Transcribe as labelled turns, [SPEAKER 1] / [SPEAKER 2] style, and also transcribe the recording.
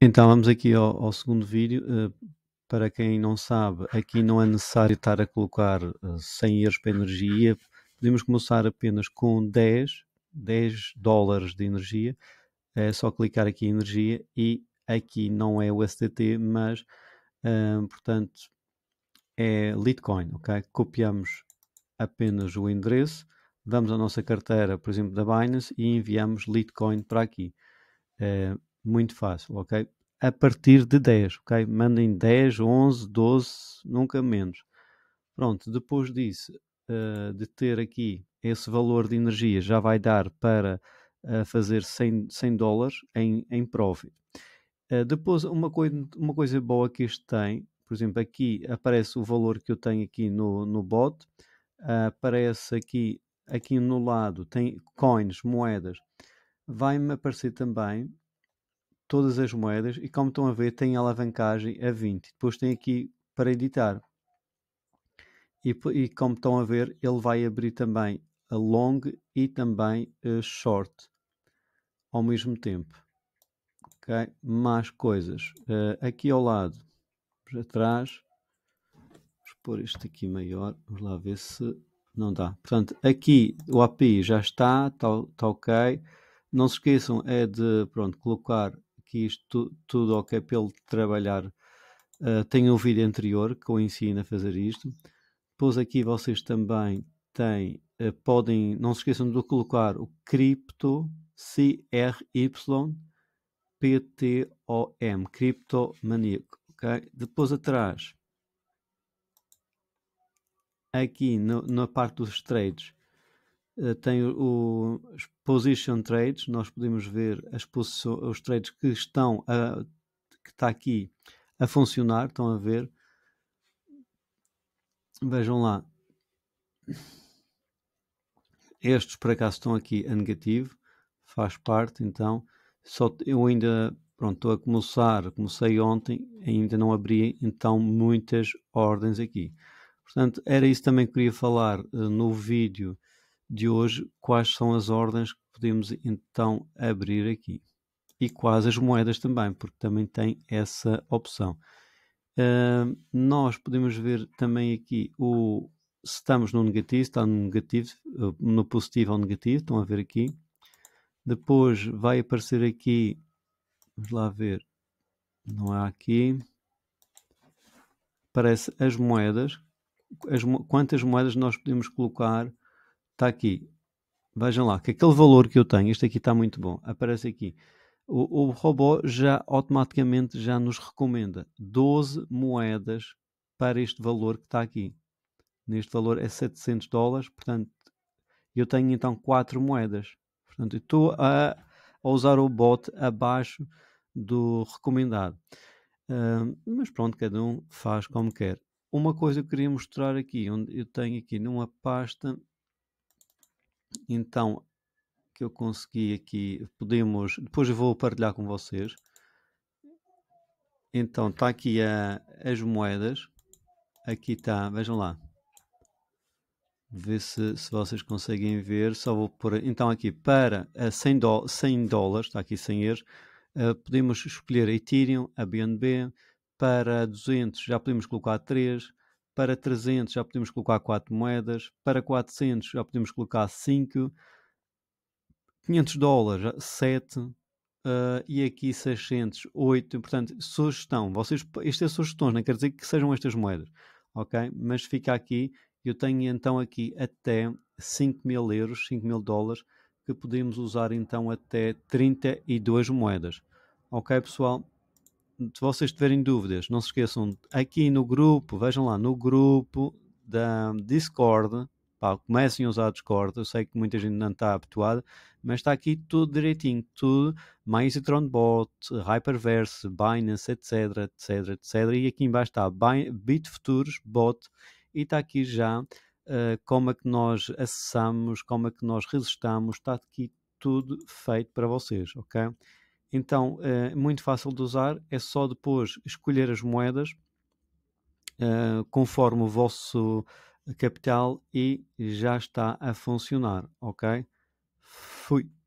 [SPEAKER 1] Então vamos aqui ao, ao segundo vídeo. Uh, para quem não sabe, aqui não é necessário estar a colocar uh, eh, 100 euros para energia. Podemos começar apenas com 10, 10 dólares de energia. É só clicar aqui em energia e aqui não é o STT, mas uh, portanto é Litecoin, ok? Copiamos apenas o endereço, damos à nossa carteira, por exemplo, da Binance e enviamos Litecoin para aqui. Uh, muito fácil, ok? A partir de 10, ok? Mandem 10, 11, 12, nunca menos. Pronto, depois disso, uh, de ter aqui esse valor de energia, já vai dar para uh, fazer 100, 100 dólares em, em profit. Uh, depois, uma coisa, uma coisa boa que isto tem, por exemplo, aqui aparece o valor que eu tenho aqui no, no bot, aparece aqui, aqui no lado, tem coins, moedas. Vai-me aparecer também todas as moedas e como estão a ver tem alavancagem a 20. Depois tem aqui para editar. E, e como estão a ver, ele vai abrir também a long e também a eh, short ao mesmo tempo. Mais coisas. Uh, aqui ao lado, para trás, pôr este aqui maior, vamos lá ver se não dá. Portanto, aqui o API já está, está, está ok. Não se esqueçam é de pronto, colocar aqui isto tudo ao que é pelo trabalhar. Uh, tem um vídeo anterior que eu ensino a fazer isto. Depois aqui vocês também têm, uh, podem, não se esqueçam de colocar o cripto CRYPTOM, criptomaníaco, ok? Depois atrás, aqui no, na parte dos trades, eh, tem o, os position trades, nós podemos ver as os trades que estão a, que está aqui a funcionar, estão a ver. Vejam lá. Estes por acaso estão aqui a negativo, faz parte então. Só eu ainda, pronto, estou a começar, comecei ontem, ainda não abri então muitas ordens aqui. Portanto, era isso também que queria falar uh, no vídeo de hoje, quais são as ordens que podemos então abrir aqui. E quais as moedas também, porque também tem essa opção. Uh, nós podemos ver também aqui o se estamos no negativo, está no negativo, eh, no positivo ou negativo, estão a ver aqui. Depois vai aparecer aqui, vamos lá ver, não há aqui, aparece as moedas, as, quantas moedas nós podemos colocar está aqui. Vejam lá, que aquele valor que eu tenho, este aqui está muito bom, aparece aqui. O, o robô já automaticamente já nos recomenda 12 moedas para este valor que está aqui. Neste valor é 700 dólares, portanto, eu tenho então 4 moedas. Portanto, estou a, a usar o bot abaixo do recomendado. Uh, mas pronto, cada um faz como quer. Uma coisa que eu queria mostrar aqui, onde eu tenho aqui numa pasta então, que eu consegui aqui, podemos, depois eu vou partilhar com vocês. Então, está aqui a, as moedas. Aqui está, vejam lá. ver se, se vocês conseguem ver. Só vou pôr. Então, aqui para a 100, do, 100 dólares, está aqui 100 euros, uh, podemos escolher a Ethereum, a BNB. Para 200 já podemos colocar 3 para 300 já podemos colocar 4 moedas, para 400 já podemos colocar 5, 500 dólares 7 uh, ah, e aqui 600 8. Portanto, sugestão, vocês, isto é sugestões, não quer dizer que sejam estas moedas, ok? Mas fica aqui, eu tenho então aqui até 5 mil euros, 5 mil dólares, que podemos usar então até 32 moedas. Ok, pessoal? se vocês tiverem dúvidas, não se esqueçam, aqui no grupo, vejam lá, no grupo da Discord, pá, comecem a usar Discord, eu sei que muita gente não está habituada, mas está aqui tudo direitinho, tudo, bot Hyperverse, Binance, etc, etc, etc, e aqui embaixo está Bitfuturos, Bot, e está aqui já uh, como é que nós acessamos, como é que nós resistamos, está aqui tudo feito para vocês, ok? Então, é muito fácil de usar, é só depois escolher as moedas eh, conforme o vosso capital e já está a funcionar, ok? Fui.